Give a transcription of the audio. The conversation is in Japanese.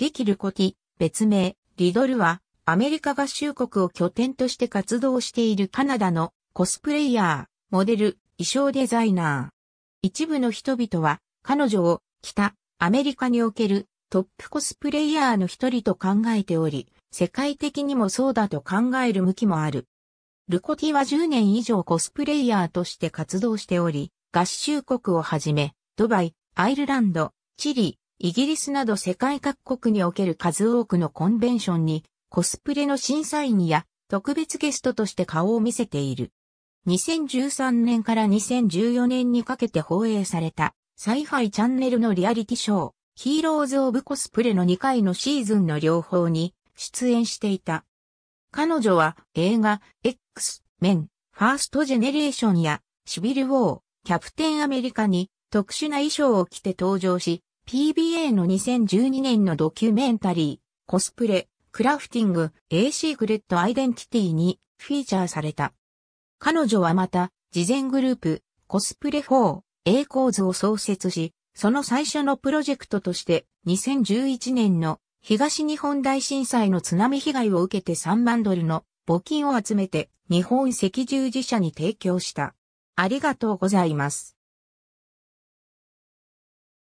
リキ・ルコティ、別名、リドルは、アメリカ合衆国を拠点として活動しているカナダのコスプレイヤー、モデル、衣装デザイナー。一部の人々は彼女を北アメリカにおけるトップコスプレイヤーの一人と考えており、世界的にもそうだと考える向きもある。ルコティは10年以上コスプレイヤーとして活動しており、合衆国をはじめ、ドバイ、アイルランド、チリ、イギリスなど世界各国における数多くのコンベンションに、コスプレの審査員や特別ゲストとして顔を見せている。2013年から2014年にかけて放映された、サイァイチャンネルのリアリティショー、ヒーローズ・オブ・コスプレの2回のシーズンの両方に出演していた。彼女は映画、X、メン、ファースト・ジェネレーションや、シビル・ウォー、キャプテン・アメリカに特殊な衣装を着て登場し、PBA の2012年のドキュメンタリー、コスプレ、クラフティング、A シークレットアイデンティティにフィーチャーされた。彼女はまた、事前グループ、コスプレ 4A 構図を創設し、その最初のプロジェクトとして2011年の東日本大震災の津波被害を受けて3万ドルの募金を集めて日本赤十字社に提供した。ありがとうございます。